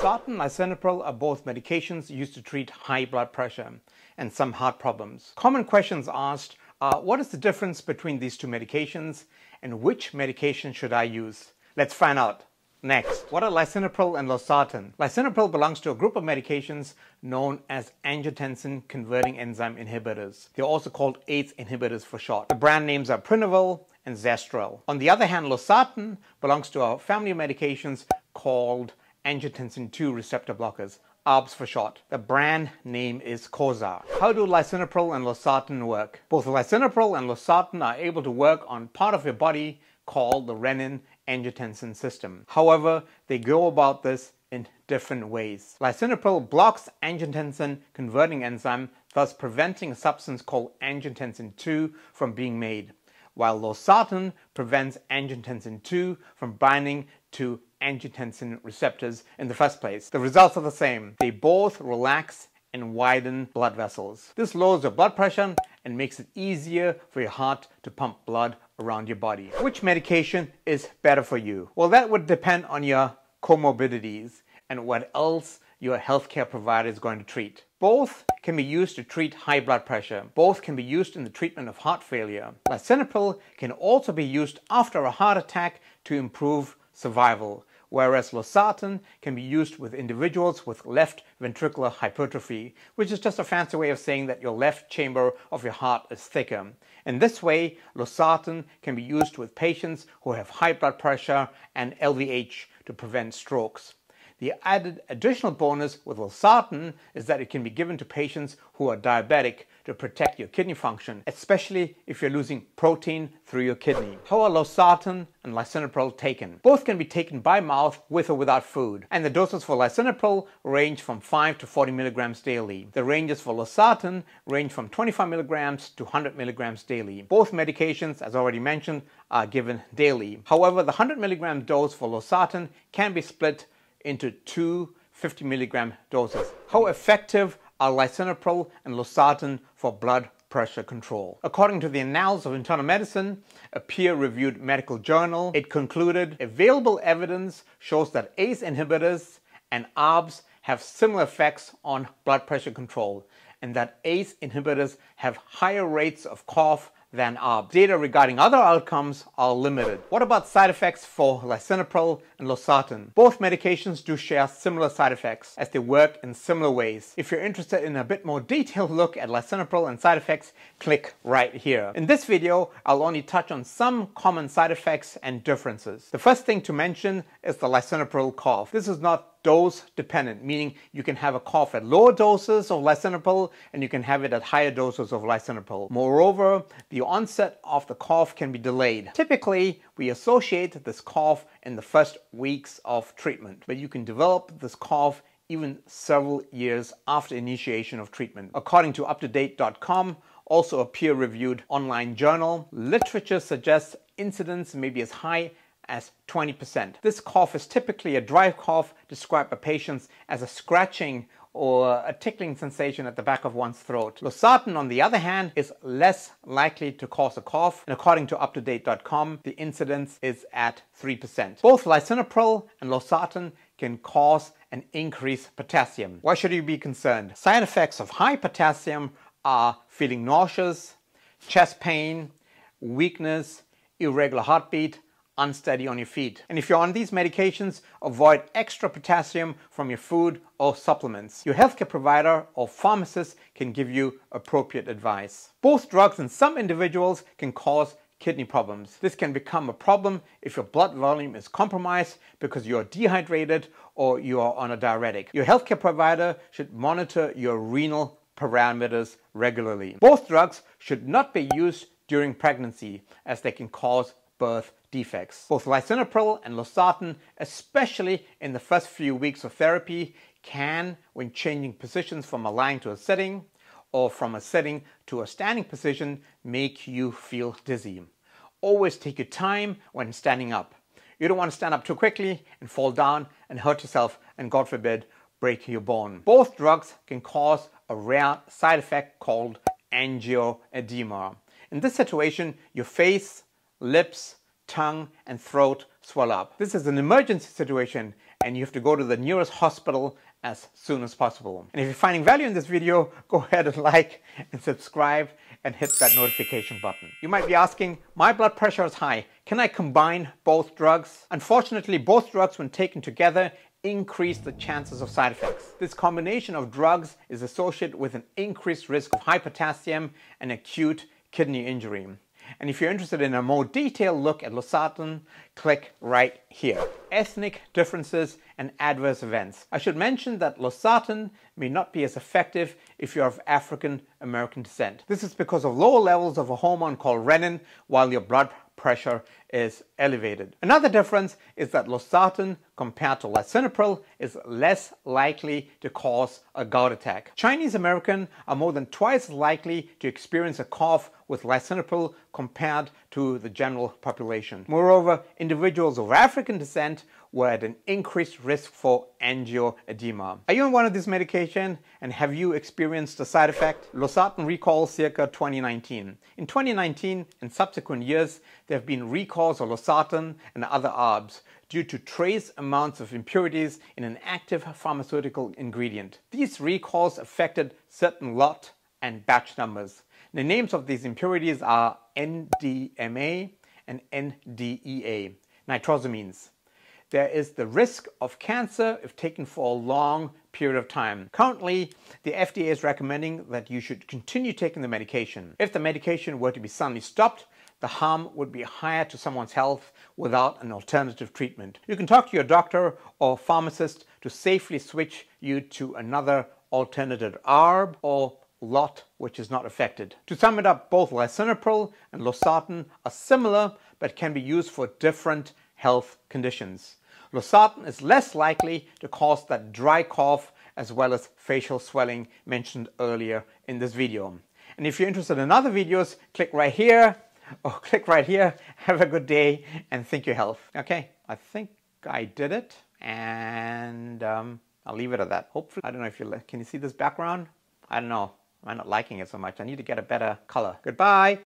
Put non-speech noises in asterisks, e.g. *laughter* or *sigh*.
Sartan and lisinopril are both medications used to treat high blood pressure and some heart problems. Common questions asked are, what is the difference between these two medications and which medication should I use? Let's find out. Next, what are lisinopril and losartan? Lisinopril belongs to a group of medications known as angiotensin converting enzyme inhibitors. They're also called ACE inhibitors for short. The brand names are Prinival and Zestrel. On the other hand, losartan belongs to a family of medications called angiotensin II receptor blockers, ARBs for short. The brand name is Kozar. How do lisinopril and losartan work? Both lisinopril and losartan are able to work on part of your body called the renin angiotensin system. However, they go about this in different ways. Lisinopril blocks angiotensin converting enzyme, thus preventing a substance called angiotensin II from being made, while losartan prevents angiotensin II from binding to angiotensin receptors in the first place. The results are the same. They both relax and widen blood vessels. This lowers your blood pressure and makes it easier for your heart to pump blood around your body. Which medication is better for you? Well, that would depend on your comorbidities and what else your healthcare provider is going to treat. Both can be used to treat high blood pressure. Both can be used in the treatment of heart failure. Lisinopril can also be used after a heart attack to improve survival, whereas losartan can be used with individuals with left ventricular hypertrophy, which is just a fancy way of saying that your left chamber of your heart is thicker. In this way, losartan can be used with patients who have high blood pressure and LVH to prevent strokes. The added additional bonus with losartan is that it can be given to patients who are diabetic to protect your kidney function, especially if you're losing protein through your kidney. How are losartan and lisinopril taken? Both can be taken by mouth with or without food, and the doses for lisinopril range from 5 to 40 milligrams daily. The ranges for losartan range from 25 milligrams to 100 milligrams daily. Both medications, as already mentioned, are given daily. However, the 100 milligram dose for losartan can be split into two 50 milligram doses. How effective are lisinopril and losartan for blood pressure control? According to the Annals of Internal Medicine, a peer-reviewed medical journal, it concluded available evidence shows that ACE inhibitors and ARBs have similar effects on blood pressure control and that ACE inhibitors have higher rates of cough than ARBs. Data regarding other outcomes are limited. What about side effects for lisinopril and losartan. Both medications do share similar side effects as they work in similar ways. If you're interested in a bit more detailed look at lisinopril and side effects, click right here. In this video, I'll only touch on some common side effects and differences. The first thing to mention is the lisinopril cough. This is not dose dependent, meaning you can have a cough at lower doses of lisinopril and you can have it at higher doses of lisinopril. Moreover, the onset of the cough can be delayed. Typically, we associate this cough in the first weeks of treatment, but you can develop this cough even several years after initiation of treatment. According to uptodate.com, also a peer-reviewed online journal, literature suggests incidence may be as high as 20%. This cough is typically a dry cough described by patients as a scratching or a tickling sensation at the back of one's throat. Losartan, on the other hand, is less likely to cause a cough, and according to UpToDate.com, the incidence is at 3%. Both lisinopril and losartan can cause an increase potassium. Why should you be concerned? Side effects of high potassium are feeling nauseous, chest pain, weakness, irregular heartbeat, unsteady on your feet. And if you're on these medications, avoid extra potassium from your food or supplements. Your healthcare provider or pharmacist can give you appropriate advice. Both drugs in some individuals can cause kidney problems. This can become a problem if your blood volume is compromised because you're dehydrated or you are on a diuretic. Your healthcare provider should monitor your renal parameters regularly. Both drugs should not be used during pregnancy as they can cause birth defects. Both lisinopril and losartan, especially in the first few weeks of therapy, can, when changing positions from a lying to a sitting or from a sitting to a standing position, make you feel dizzy. Always take your time when standing up. You don't want to stand up too quickly and fall down and hurt yourself and, God forbid, break your bone. Both drugs can cause a rare side effect called angioedema. In this situation, your face, lips, tongue and throat swell up. This is an emergency situation and you have to go to the nearest hospital as soon as possible. And if you're finding value in this video, go ahead and like and subscribe and hit that notification button. You might be asking, my blood pressure is high. Can I combine both drugs? Unfortunately, both drugs when taken together increase the chances of side effects. This combination of drugs is associated with an increased risk of potassium and acute kidney injury. And if you're interested in a more detailed look at losartan, click right here. Ethnic differences and adverse events. I should mention that losartan may not be as effective if you're of African American descent. This is because of lower levels of a hormone called renin while your blood pressure is elevated. Another difference is that losartan compared to lisinopril is less likely to cause a gout attack. Chinese American are more than twice likely to experience a cough with lisinopril compared to the general population. Moreover, individuals of African descent were at an increased risk for angioedema. Are you on one of these medications, and have you experienced a side effect? Losartan recall circa 2019. In 2019 and subsequent years, there have been recalls of losartan and other ARBs due to trace amounts of impurities in an active pharmaceutical ingredient. These recalls affected certain lot and batch numbers. The names of these impurities are NDMA and NDEA, nitrosamines. There is the risk of cancer if taken for a long period of time. Currently, the FDA is recommending that you should continue taking the medication. If the medication were to be suddenly stopped, the harm would be higher to someone's health without an alternative treatment. You can talk to your doctor or pharmacist to safely switch you to another alternative ARB or lot which is not affected. To sum it up, both lisinopril and losartan are similar but can be used for different health conditions. Losartan is less likely to cause that dry cough as well as facial swelling mentioned earlier in this video. And if you're interested in other videos, click right here *laughs* or click right here. *laughs* Have a good day and think your health. Okay, I think I did it and um, I'll leave it at that. Hopefully, I don't know if you can you see this background? I don't know. I'm not liking it so much. I need to get a better color. Goodbye.